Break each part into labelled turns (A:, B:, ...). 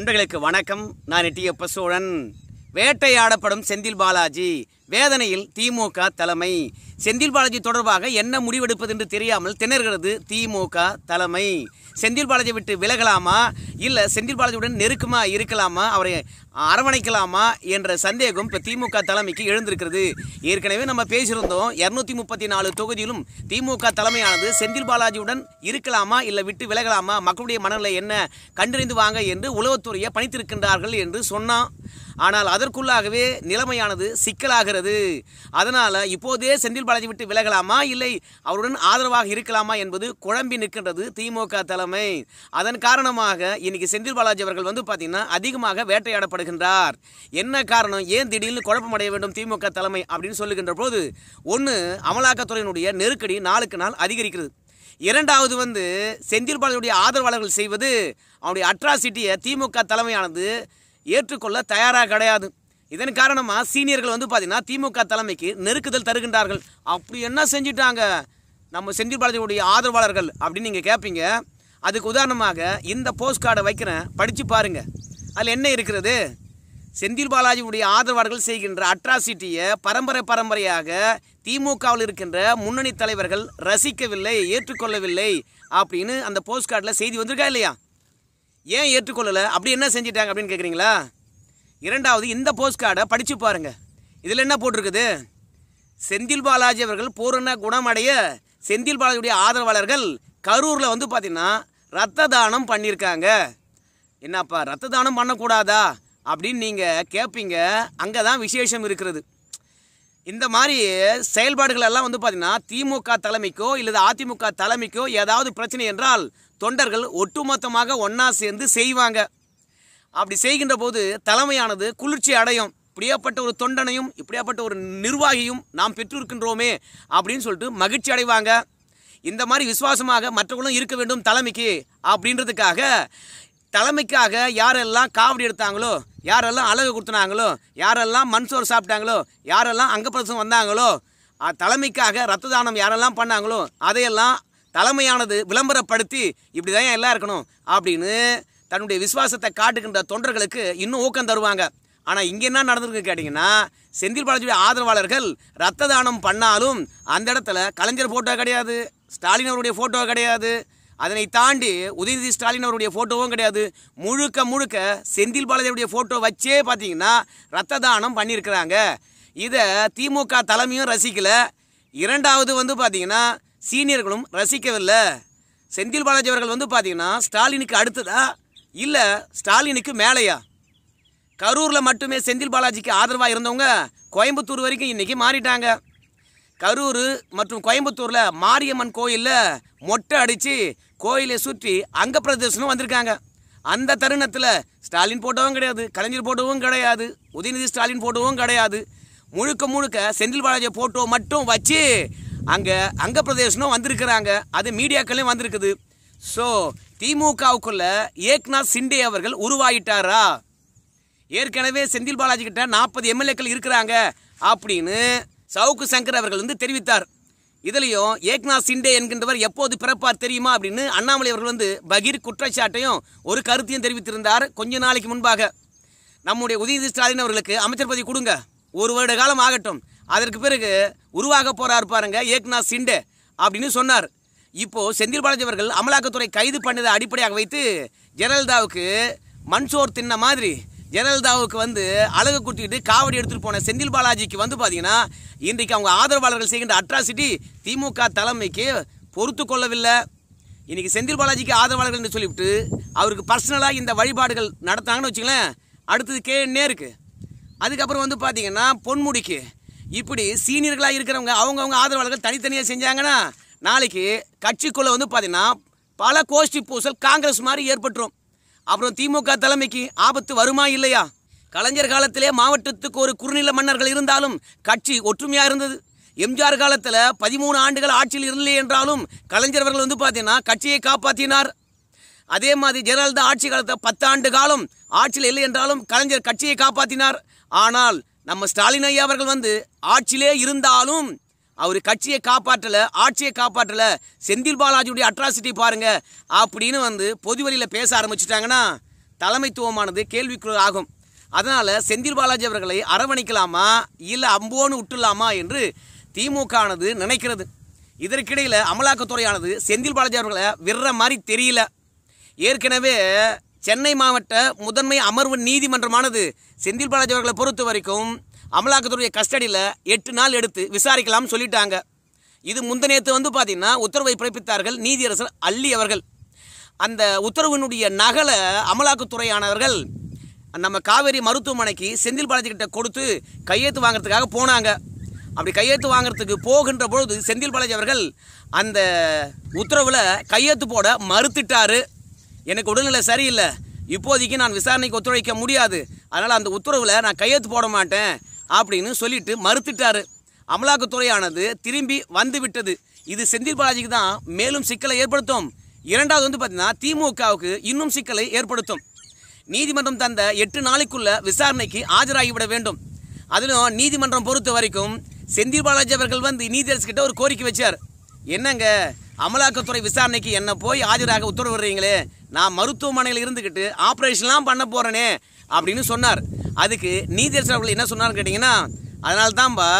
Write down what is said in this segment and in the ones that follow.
A: நண்பர்களுக்கு வணக்கம் நான் டி எப்ப சோழன் வேட்டையாடப்படும் செந்தில் பாலாஜி வேதனையில் திமுக தலைமை செந்தில் பாலாஜி தொடர்பாக என்ன முடிவெடுப்பது என்று தெரியாமல் திணறுகிறது திமுக தலைமை செந்தில் பாலாஜி விட்டு விலகலாமா இல்லை செந்தில் பாலாஜியுடன் நெருக்கமாக இருக்கலாமா அவரை அரவணைக்கலாமா என்ற சந்தேகம் இப்போ திமுக தலைமைக்கு எழுந்திருக்கிறது ஏற்கனவே நம்ம பேசியிருந்தோம் இரநூத்தி முப்பத்தி நாலு தொகுதியிலும் திமுக தலைமையானது செந்தில் பாலாஜியுடன் இருக்கலாமா இல்லை விட்டு விலகலாமா மக்களுடைய மனநிலை என்ன கண்டறிந்து வாங்க என்று உளவுத்துறையை பணித்திருக்கின்றார்கள் என்று சொன்னான் ஆனால் அதற்குள்ளாகவே நிலைமையானது சிக்கலாகிறது இருக்கிறது அதனால் இப்போதே செந்தில் பாலாஜி விட்டு விலகலாமா இல்லை அவருடன் ஆதரவாக இருக்கலாமா என்பது குழம்பி நிற்கின்றது திமுக தலைமை அதன் காரணமாக இன்னைக்கு செந்தில் பாலாஜி அவர்கள் வந்து பார்த்திங்கன்னா அதிகமாக வேட்டையாடப்படுகின்றார் என்ன காரணம் ஏன் திடீர்னு குழப்பமடைய வேண்டும் திமுக தலைமை அப்படின்னு சொல்லுகின்ற போது ஒன்று அமலாக்கத்துறையினுடைய நெருக்கடி நாளுக்கு நாள் அதிகரிக்கிறது இரண்டாவது வந்து செந்தில் பாலாஜியுடைய ஆதரவாளர்கள் செய்வது அவனுடைய அட்ராசிட்டியை திமுக தலைமையானது ஏற்றுக்கொள்ள தயாராக கிடையாது இதன் காரணமாக சீனியர்கள் வந்து பார்த்திங்கன்னா திமுக தலைமைக்கு நெருக்குதல் தருகின்றார்கள் அப்படி என்ன செஞ்சிட்டாங்க நம்ம செந்தில் பாலாஜியுடைய ஆதரவாளர்கள் அப்படின்னு நீங்கள் கேட்பீங்க அதுக்கு உதாரணமாக இந்த போஸ்ட் கார்டை வைக்கிறேன் படித்து பாருங்கள் அதில் என்ன இருக்கிறது செந்தில் பாலாஜியுடைய ஆதரவாளர்கள் செய்கின்ற அட்ராசிட்டியை பரம்பரை பரம்பரையாக திமுகவில் இருக்கின்ற முன்னணி தலைவர்கள் ரசிக்கவில்லை ஏற்றுக்கொள்ளவில்லை அப்படின்னு அந்த போஸ்ட் கார்டில் செய்தி வந்திருக்கா இல்லையா ஏன் ஏற்றுக்கொள்ளலை அப்படி என்ன செஞ்சிட்டாங்க அப்படின்னு கேட்குறீங்களா இரண்டாவது இந்த போஸ்ட் கார்டை படித்து பாருங்கள் இதில் என்ன போட்டிருக்குது செந்தில் பாலாஜி அவர்கள் பூரண குணமடைய செந்தில் பாலாஜியுடைய ஆதரவாளர்கள் கரூரில் வந்து பார்த்திங்கன்னா ரத்த தானம் பண்ணியிருக்காங்க என்னப்பா ரத்த தானம் பண்ணக்கூடாதா அப்படின்னு நீங்கள் கேட்பீங்க அங்கே தான் விசேஷம் இருக்கிறது இந்த மாதிரி செயல்பாடுகள் எல்லாம் வந்து பார்த்திங்கன்னா திமுக தலைமைக்கோ இல்லது அதிமுக தலைமைக்கோ ஏதாவது பிரச்சனை என்றால் தொண்டர்கள் ஒட்டுமொத்தமாக ஒன்றா சேர்ந்து செய்வாங்க அப்படி செய்கின்ற போது தலைமையானது குளிர்ச்சி அடையும் இப்படியாப்பட்ட ஒரு தொண்டனையும் இப்படியாப்பட்ட ஒரு நிர்வாகியும் நாம் பெற்றிருக்கின்றோமே அப்படின்னு சொல்லிட்டு மகிழ்ச்சி அடைவாங்க இந்த மாதிரி விசுவாசமாக மற்றவர்களும் இருக்க வேண்டும் தலைமைக்கு அப்படின்றதுக்காக தலைமைக்காக யாரெல்லாம் காவடி எடுத்தாங்களோ யாரெல்லாம் அழகு கொடுத்துனாங்களோ யாரெல்லாம் மண்சோறு சாப்பிட்டாங்களோ யாரெல்லாம் அங்கப்பிரசம் வந்தாங்களோ தலைமைக்காக ரத்த தானம் யாரெல்லாம் பண்ணாங்களோ அதையெல்லாம் தலைமையானது விளம்பரப்படுத்தி இப்படி தான் எல்லாம் இருக்கணும் அப்படின்னு தன்னுடைய விசுவாசத்தை காட்டுகின்ற தொண்டர்களுக்கு இன்னும் ஊக்கம் தருவாங்க ஆனால் இங்கே என்ன நடந்திருக்கு கேட்டிங்கன்னா செந்தில் பாலாஜியுடைய ஆதரவாளர்கள் ரத்த தானம் பண்ணாலும் அந்த இடத்துல கலைஞர் ஃபோட்டோ கிடையாது ஸ்டாலின் அவருடைய ஃபோட்டோ கிடையாது அதனை தாண்டி உதயநிதி ஸ்டாலின் அவருடைய ஃபோட்டோவும் கிடையாது முழுக்க முழுக்க செந்தில் பாலாஜியுடைய ஃபோட்டோ வச்சே பார்த்தீங்கன்னா ரத்த தானம் பண்ணியிருக்கிறாங்க இதை திமுக தலைமையும் ரசிக்கலை இரண்டாவது வந்து பார்த்தீங்கன்னா சீனியர்களும் ரசிக்கவில்லை செந்தில் பாலாஜி அவர்கள் வந்து பார்த்தீங்கன்னா ஸ்டாலினுக்கு அடுத்ததாக இல்லை ஸ்டாலினுக்கு மேலையா கரூரில் மட்டுமே செந்தில் பாலாஜிக்கு ஆதரவாக இருந்தவங்க கோயம்புத்தூர் வரைக்கும் இன்றைக்கி மாறிட்டாங்க கரூர் மற்றும் கோயம்புத்தூரில் மாரியம்மன் கோயிலில் மொட்டை அடித்து கோயிலை சுற்றி அங்க பிரதேசனும் வந்திருக்காங்க அந்த தருணத்தில் ஸ்டாலின் போட்டவும் கிடையாது கலைஞர் போட்டவும் கிடையாது உதயநிதி ஸ்டாலின் போட்டவும் கிடையாது முழுக்க முழுக்க செந்தில் பாலாஜி போட்டோ மட்டும் வச்சு அங்கே அங்க பிரதேசனும் வந்திருக்கிறாங்க அது மீடியாக்களையும் வந்திருக்குது ஸோ திமுகவுக்குள்ள ஏக்நாத் சிண்டே அவர்கள் உருவாயிட்டாரா ஏற்கனவே செந்தில் பாலாஜி கிட்ட நாற்பது எம்எல்ஏக்கள் இருக்கிறாங்க அப்படின்னு சவுக்கு சங்கர் அவர்கள் வந்து தெரிவித்தார் இதுலேயும் ஏக்நாத் சிண்டே என்கின்றவர் எப்போது பிறப்பார் தெரியுமா அப்படின்னு அண்ணாமலை அவர்கள் வந்து பகீர் குற்றச்சாட்டையும் ஒரு கருத்தையும் தெரிவித்திருந்தார் கொஞ்ச நாளைக்கு முன்பாக நம்முடைய உதயநிதி ஸ்டாலின் அவர்களுக்கு அமைச்சர் பதவி கொடுங்க ஒரு வருட காலம் ஆகட்டும் அதற்கு பிறகு உருவாக போகிறார் பாருங்க ஏக்நாத் சிண்டே அப்படின்னு சொன்னார் இப்போது செந்தில் பாலாஜி அவர்கள் அமலாக்கத்துறை கைது பண்ணதை அடிப்படையாக வைத்து ஜெயலலிதாவுக்கு மன்சோர் தின்ன மாதிரி ஜெயலலிதாவுக்கு வந்து அழகு குத்திக்கிட்டு காவடி எடுத்துகிட்டு போன செந்தில் பாலாஜிக்கு வந்து பார்த்தீங்கன்னா இன்றைக்கு அவங்க ஆதரவாளர்கள் செய்கின்ற அட்ராசிட்டி திமுக தலைமைக்கு பொறுத்து கொள்ளவில்லை இன்றைக்கி செந்தில் பாலாஜிக்கு ஆதரவாளர்கள் என்று சொல்லிவிட்டு அவருக்கு பர்சனலாக இந்த வழிபாடுகள் நடத்தாங்கன்னு வச்சுங்களேன் அடுத்தது கே இருக்குது அதுக்கப்புறம் வந்து பார்த்தீங்கன்னா பொன்முடிக்கு இப்படி சீனியர்களாக இருக்கிறவங்க அவங்கவுங்க ஆதரவாளர்கள் தனித்தனியாக செஞ்சாங்கன்னா நாளைக்கு கட்சிக்குள்ளே வந்து பார்த்திங்கன்னா பல கோஷ்டி பூசல் காங்கிரஸ் மாதிரி ஏற்பட்டுரும் அப்புறம் திமுக தலைமைக்கு ஆபத்து வருமா இல்லையா கலைஞர் காலத்திலே மாவட்டத்துக்கு ஒரு குறுநில மன்னர்கள் இருந்தாலும் கட்சி ஒற்றுமையாக இருந்தது எம்ஜிஆர் காலத்தில் பதிமூணு ஆண்டுகள் ஆட்சியில் இல்லை என்றாலும் கலைஞர் அவர்கள் வந்து பார்த்தீங்கன்னா கட்சியை காப்பாற்றினார் அதே மாதிரி ஜெயலலிதா ஆட்சி காலத்தில் ஆண்டு காலம் ஆட்சியில் இல்லை என்றாலும் கலைஞர் கட்சியை காப்பாற்றினார் ஆனால் நம்ம ஸ்டாலின் ஐயா அவர்கள் வந்து ஆட்சியிலே இருந்தாலும் அவர் கட்சியை காப்பாற்றலை ஆட்சியை காப்பாற்றலை செந்தில் பாலாஜியுடைய அட்ராசிட்டி பாருங்கள் அப்படின்னு வந்து பொதுவெளியில் பேச ஆரம்பிச்சிட்டாங்கன்னா தலைமைத்துவமானது கேள்விக்குள் ஆகும் அதனால் செந்தில் பாலாஜி அவர்களை அரவணைக்கலாமா இல்லை அம்போன்னு விட்டுலாமா என்று திமுக ஆனது நினைக்கிறது இதற்கிடையில் அமலாக்கத்துறையானது செந்தில் பாலாஜி அவர்களை விடுற மாதிரி தெரியல ஏற்கனவே சென்னை மாவட்ட முதன்மை அமர்வு நீதிமன்றமானது செந்தில் பாலாஜி அவர்களை பொறுத்த வரைக்கும் அமலாக்கத்துடைய கஸ்டடியில் எட்டு நாள் எடுத்து விசாரிக்கலாம்னு சொல்லிட்டாங்க இது முந்தநேற்று வந்து பார்த்திங்கன்னா உத்தரவை பிறப்பித்தார்கள் நீதியரசர் அள்ளி அவர்கள் அந்த உத்தரவினுடைய நகலை அமலாக்கத்துறையானவர்கள் நம்ம காவேரி மருத்துவமனைக்கு செந்தில் பாலாஜிக்கிட்ட கொடுத்து கையெழுத்து வாங்குறதுக்காக போனாங்க அப்படி கையெழுத்து வாங்குறதுக்கு போகின்ற பொழுது செந்தில் பாலாஜி அவர்கள் அந்த உத்தரவில் கையெழுத்து போட மறுத்துட்டார் எனக்கு உடல்நிலை சரியில்லை இப்போதைக்கு நான் விசாரணைக்கு ஒத்துழைக்க முடியாது அதனால் அந்த உத்தரவில் நான் கையெழுத்து போட மாட்டேன் அப்படின்னு சொல்லிட்டு மறுத்துட்டாரு அமலாக்கத்துறையானது திரும்பி வந்து விட்டது இது செந்தில் பாலாஜிக்கு தான் மேலும் சிக்கலை ஏற்படுத்தும் இரண்டாவது வந்து பார்த்தீங்கன்னா திமுகவுக்கு இன்னும் சிக்கலை ஏற்படுத்தும் நீதிமன்றம் தந்த எட்டு நாளைக்குள்ள விசாரணைக்கு ஆஜராகிவிட வேண்டும் அதிலும் நீதிமன்றம் பொறுத்த வரைக்கும் செந்தில் பாலாஜி அவர்கள் வந்து நீதியரசுக்கிட்ட ஒரு கோரிக்கை வச்சார் என்னங்க அமலாக்கத்துறை விசாரணைக்கு என்ன போய் ஆஜராக உத்தரவு விடுறீங்களே நான் மருத்துவமனையில் இருந்துக்கிட்டு ஆப்ரேஷன்லாம் பண்ண போகிறேனே அப்படின்னு சொன்னார் அதுக்கு நீதியரசர் அவர்கள் என்ன சொன்னார்னு கேட்டிங்கன்னா அதனால தான்பா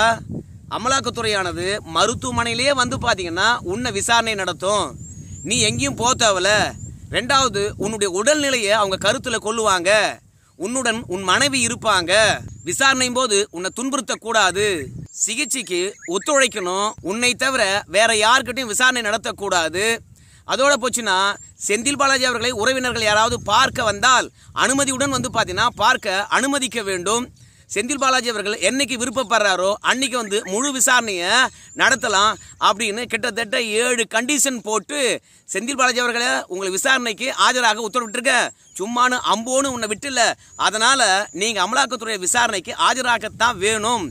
A: அமலாக்கத்துறையானது மருத்துவமனையிலேயே வந்து பார்த்தீங்கன்னா உன்னை விசாரணை நடத்தும் நீ எங்கேயும் தேவல ரெண்டாவது உன்னுடைய உடல்நிலையை அவங்க கருத்தில் கொள்ளுவாங்க உன்னுடன் உன் மனைவி இருப்பாங்க விசாரணையும் போது உன்னை துன்புறுத்த கூடாது சிகிச்சைக்கு ஒத்துழைக்கணும் உன்னை தவிர வேற யார்கிட்டையும் விசாரணை நடத்தக்கூடாது அதோட போச்சுன்னா செந்தில் பாலாஜி அவர்களை உறவினர்கள் யாராவது பார்க்க வந்தால் அனுமதியுடன் வந்து பார்த்தீங்கன்னா பார்க்க அனுமதிக்க வேண்டும் செந்தில் பாலாஜி அவர்கள் என்னைக்கு விருப்பப்படுறாரோ அன்னைக்கு வந்து முழு விசாரணையை நடத்தலாம் அப்படின்னு கிட்டத்தட்ட ஏழு கண்டிஷன் போட்டு செந்தில் பாலாஜி அவர்களை உங்களை விசாரணைக்கு ஆஜராக உத்தரவிட்டிருக்க சும்மானு அம்போன்னு உன்னை விட்டுல அதனால் நீங்கள் அமலாக்கத்துறை விசாரணைக்கு ஆஜராகத்தான் வேணும்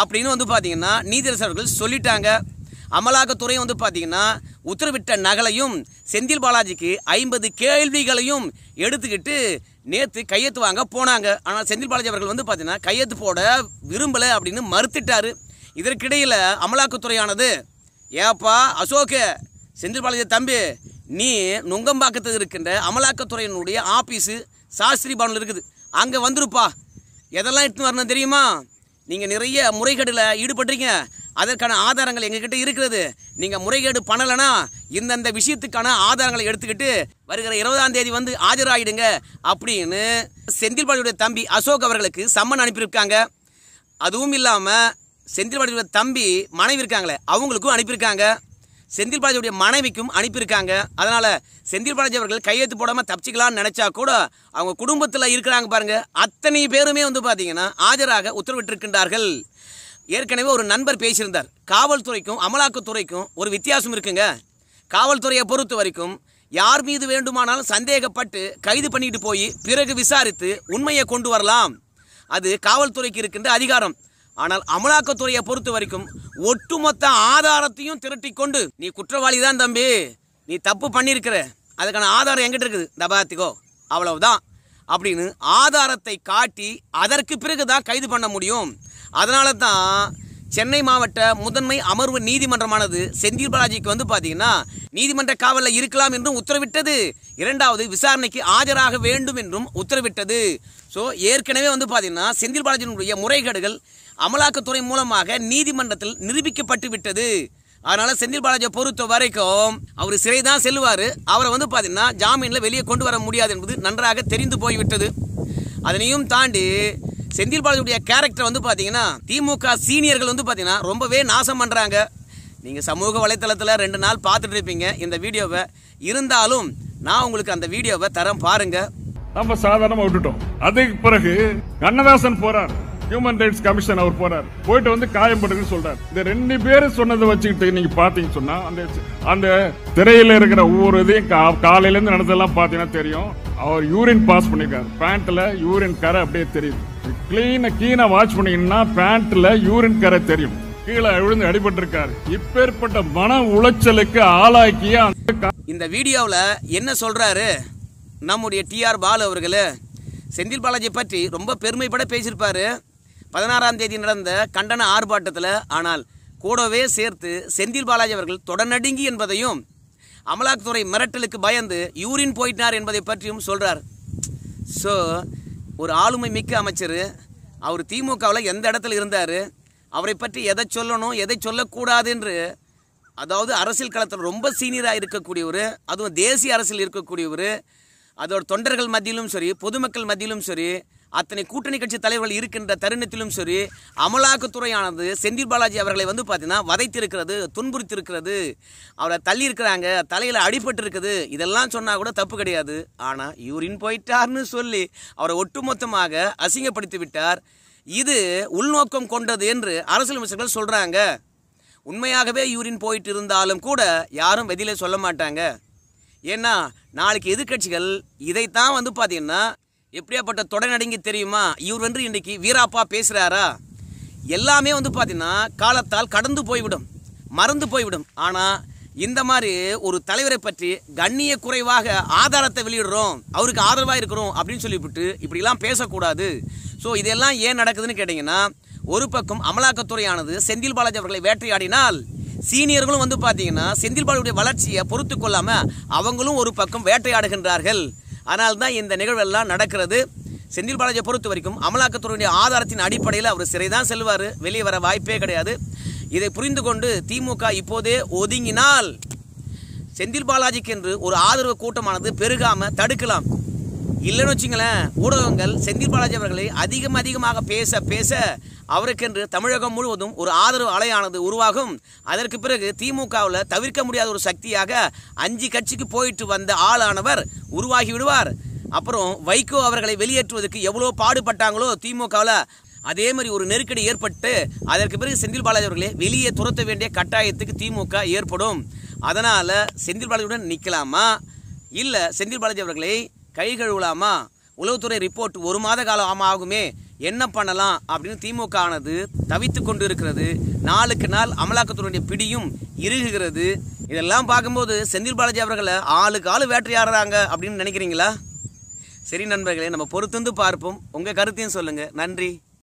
A: அப்படின்னு வந்து பார்த்தீங்கன்னா நீதிரசர்கள் சொல்லிட்டாங்க அமலாக்கத்துறையும் வந்து பார்த்தீங்கன்னா உத்தரவிட்ட நகலையும் செந்தில் பாலாஜிக்கு ஐம்பது கேள்விகளையும் எடுத்துக்கிட்டு நேற்று கையெழுத்து வாங்க போனாங்க ஆனால் செந்தில் பாலாஜி அவர்கள் வந்து பார்த்தீங்கன்னா கையெழுத்து போட விரும்பலை அப்படின்னு மறுத்துட்டார் இதற்கிடையில் அமலாக்கத்துறையானது ஏப்பா அசோக செந்தில் பாலாஜி தம்பி நீ நுங்கம்பாக்கத்தில் இருக்கின்ற அமலாக்கத்துறையினுடைய ஆஃபீஸு சாஸ்திரி பவனில் இருக்குது அங்கே வந்துருப்பா எதெல்லாம் எடுத்துன்னு வரணும் தெரியுமா நீங்கள் நிறைய முறைகேடில் ஈடுபட்டுறீங்க அதற்கான ஆதாரங்கள் எங்ககிட்ட இருக்கிறது நீங்கள் முறைகேடு பண்ணலனா இந்தந்த விஷயத்துக்கான ஆதாரங்களை எடுத்துக்கிட்டு வருகிற இருபதாம் தேதி வந்து ஆஜராயிடுங்க அப்படின்னு செந்தில்பாடியுடைய தம்பி அசோக் அவர்களுக்கு சம்மன் அனுப்பியிருக்காங்க அதுவும் இல்லாமல் செந்தில்பாடியுடைய தம்பி மனைவி இருக்காங்களே அவங்களுக்கும் அனுப்பியிருக்காங்க செந்தில் பாலாஜியுடைய மனைவிக்கும் அனுப்பியிருக்காங்க அதனால் செந்தில் பாலாஜி அவர்கள் கையெழுத்து போடாமல் தப்பிச்சிக்கலாம்னு நினச்சா கூட அவங்க குடும்பத்தில் இருக்கிறாங்க பாருங்கள் அத்தனை பேருமே வந்து பார்த்தீங்கன்னா ஆஜராக உத்தரவிட்டிருக்கின்றார்கள் ஏற்கனவே ஒரு நண்பர் பேசியிருந்தார் காவல்துறைக்கும் அமலாக்கத்துறைக்கும் ஒரு வித்தியாசம் இருக்குங்க காவல்துறையை பொறுத்த வரைக்கும் யார் மீது வேண்டுமானாலும் சந்தேகப்பட்டு கைது பண்ணிட்டு போய் பிறகு விசாரித்து உண்மையை கொண்டு வரலாம் அது காவல்துறைக்கு இருக்கின்ற அதிகாரம் ஆனால் அமலாக்கத்துறையை பொறுத்த வரைக்கும் ஒட்டுமொத்த ஆதாரத்தையும் திரட்டி கொண்டு நீ குற்றவாளி தான் தம்பி நீ தப்பு பண்ணியிருக்கிற அதுக்கான ஆதாரம் எங்கிட்ட இருக்குது தபாத்திகோ அவ்வளவுதான் அப்படின்னு ஆதாரத்தை காட்டி அதற்கு பிறகு தான் கைது பண்ண முடியும் அதனால தான் சென்னை மாவட்ட முதன்மை அமர்வு நீதிமன்றமானது செந்தில் பாலாஜிக்கு வந்து பார்த்தீங்கன்னா நீதிமன்ற காவலில் இருக்கலாம் என்றும் உத்தரவிட்டது இரண்டாவது விசாரணைக்கு ஆஜராக வேண்டும் என்றும் உத்தரவிட்டது ஸோ ஏற்கனவே வந்து பார்த்தீங்கன்னா செந்தில் பாலாஜியினுடைய முறைகேடுகள் அமலாக்கத்துறை மூலமாக நீதிமன்றத்தில் நிரூபிக்கப்பட்டு விட்டது அதனால் செந்தில் பாலாஜியை பொறுத்த வரைக்கும் அவர் சிறை தான் செல்வார் அவரை வந்து பார்த்தீங்கன்னா ஜாமீனில் வெளியே கொண்டு வர முடியாது என்பது நன்றாக தெரிந்து போய்விட்டது அதனையும் தாண்டி செந்தில் பாலாஜியுடைய கேரக்டர் வந்து பார்த்தீங்கன்னா திமுக சீனியர்கள் வந்து பார்த்தீங்கன்னா ரொம்பவே நாசம் பண்ணுறாங்க நீங்கள் சமூக வலைத்தளத்தில் ரெண்டு நாள் பார்த்துட்டு இருப்பீங்க இந்த வீடியோவை இருந்தாலும் நான் உங்களுக்கு அந்த வீடியோவை தரம் பாருங்க நம்ம சாதாரணமாக விட்டுட்டோம் அதுக்கு பிறகு கண்ணதாசன் போறார் ஹியூமன் ரைட்ஸ் கமிஷன் அவர் போறார் போயிட்டு வந்து காயம் போட்டுன்னு சொல்றாரு இந்த ரெண்டு பேரும் சொன்னதை வச்சுக்கிட்டு நீங்க பாத்தீங்கன்னு சொன்னா அந்த அந்த திரையில இருக்கிற ஒவ்வொரு இதையும் காலையில இருந்து நடந்ததெல்லாம் பாத்தீங்கன்னா தெரியும் அவர் யூரின் பாஸ் பண்ணிருக்காரு பேண்ட்ல யூரின் கரை அப்படியே தெரியுது கிளீனை கீனை வாட்ச் பண்ணீங்கன்னா பேண்ட்ல யூரின் கரை தெரியும் கீழே விழுந்து அடிபட்டு அடிபட்டிருக்காரு இப்பேற்பட்ட மன உளைச்சலுக்கு ஆளாக்கிய இந்த வீடியோவில் என்ன சொல்றாரு நம்முடைய டிஆர் பாலு அவர்கள் செந்தில் பாலாஜி பற்றி ரொம்ப பெருமைப்பட பேசியிருப்பாரு பதினாறாம் தேதி நடந்த கண்டன ஆர்ப்பாட்டத்தில் ஆனால் கூடவே சேர்த்து செந்தில் பாலாஜி அவர்கள் தொடநடுங்கி என்பதையும் அமலாக்கத்துறை மிரட்டலுக்கு பயந்து யூரின் போயிட்டார் என்பதை பற்றியும் சொல்கிறார் ஸோ ஒரு ஆளுமை மிக்க அமைச்சர் அவர் திமுகவில் எந்த இடத்துல இருந்தார் அவரை பற்றி எதை சொல்லணும் எதை சொல்லக்கூடாது என்று அதாவது அரசியல் களத்தில் ரொம்ப சீனியராக இருக்கக்கூடியவர் அதுவும் தேசிய அரசியல் இருக்கக்கூடியவர் அதோட தொண்டர்கள் மத்தியிலும் சரி பொதுமக்கள் மத்தியிலும் சரி அத்தனை கூட்டணி கட்சி தலைவர்கள் இருக்கின்ற தருணத்திலும் சரி அமலாக்கத்துறையானது செந்தில் பாலாஜி அவர்களை வந்து பார்த்தீங்கன்னா வதைத்திருக்கிறது துன்புறுத்திருக்கிறது அவரை தள்ளி இருக்கிறாங்க தலையில் அடிபட்டு இருக்குது இதெல்லாம் சொன்னால் கூட தப்பு கிடையாது ஆனால் இவரின் போயிட்டார்னு சொல்லி அவரை ஒட்டுமொத்தமாக அசிங்கப்படுத்தி விட்டார் இது உள்நோக்கம் கொண்டது என்று அரசியல் அமைச்சர்கள் சொல்கிறாங்க உண்மையாகவே யூரின் போயிட்டு இருந்தாலும் கூட யாரும் வெதியில் சொல்ல மாட்டாங்க ஏன்னா நாளைக்கு எதிர்கட்சிகள் இதைத்தான் வந்து பார்த்திங்கன்னா எப்படியாப்பட்ட தொடை நடுங்கி தெரியுமா இவர் வந்து இன்றைக்கு வீராப்பா பேசுகிறாரா எல்லாமே வந்து பார்த்திங்கன்னா காலத்தால் கடந்து போய்விடும் மறந்து போய்விடும் ஆனால் இந்த மாதிரி ஒரு தலைவரை பற்றி கண்ணிய குறைவாக ஆதாரத்தை வெளியிடுறோம் அவருக்கு ஆதரவாக இருக்கிறோம் அப்படின்னு சொல்லிவிட்டு இப்படிலாம் பேசக்கூடாது ஸோ இதெல்லாம் ஏன் நடக்குதுன்னு கேட்டிங்கன்னா ஒரு பக்கம் அமலாக்கத்துறையானது செந்தில் பாலாஜி அவர்களை வேட்டையாடினால் சீனியர்களும் வந்து பார்த்தீங்கன்னா செந்தில் பாலாஜியுடைய வளர்ச்சியை பொறுத்து கொள்ளாமல் அவங்களும் ஒரு பக்கம் வேட்டையாடுகின்றார்கள் அதனால் தான் இந்த நிகழ்வெல்லாம் நடக்கிறது செந்தில் பாலாஜியை பொறுத்த வரைக்கும் அமலாக்கத்துறையினுடைய ஆதாரத்தின் அடிப்படையில் அவர் சிறை தான் செல்வார் வெளியே வர வாய்ப்பே கிடையாது இதை புரிந்து கொண்டு திமுக இப்போதே ஒதுங்கினால் செந்தில் பாலாஜிக்கு என்று ஒரு ஆதரவு கூட்டமானது பெருகாமல் தடுக்கலாம் இல்லைன்னு வச்சுங்களேன் ஊடகங்கள் செந்தில் பாலாஜி அவர்களை அதிகம் அதிகமாக பேச பேச அவருக்கென்று தமிழகம் முழுவதும் ஒரு ஆதரவு அலையானது உருவாகும் அதற்கு பிறகு திமுகவில் தவிர்க்க முடியாத ஒரு சக்தியாக அஞ்சு கட்சிக்கு போயிட்டு வந்த ஆளானவர் உருவாகி விடுவார் அப்புறம் வைகோ அவர்களை வெளியேற்றுவதற்கு எவ்வளோ பாடுபட்டாங்களோ திமுகவில் அதே மாதிரி ஒரு நெருக்கடி ஏற்பட்டு அதற்கு பிறகு செந்தில் பாலாஜி அவர்களே வெளியே துரத்த வேண்டிய கட்டாயத்துக்கு திமுக ஏற்படும் அதனால் செந்தில் பாலாஜியுடன் நிற்கலாமா இல்லை செந்தில் பாலாஜி அவர்களை கை கழுவலாமா உளவுத்துறை ரிப்போர்ட் ஒரு மாத காலம் ஆகுமே என்ன பண்ணலாம் அப்படின்னு திமுக ஆனது தவித்து கொண்டு இருக்கிறது நாளுக்கு நாள் அமலாக்கத்துறையுடைய பிடியும் இறுகுகிறது இதெல்லாம் பார்க்கும்போது செந்தில் பாலாஜி அவர்களை ஆளுக்கு ஆள் ஆடுறாங்க அப்படின்னு நினைக்கிறீங்களா சரி நண்பர்களே நம்ம வந்து பார்ப்போம் உங்கள் கருத்தையும் சொல்லுங்கள் நன்றி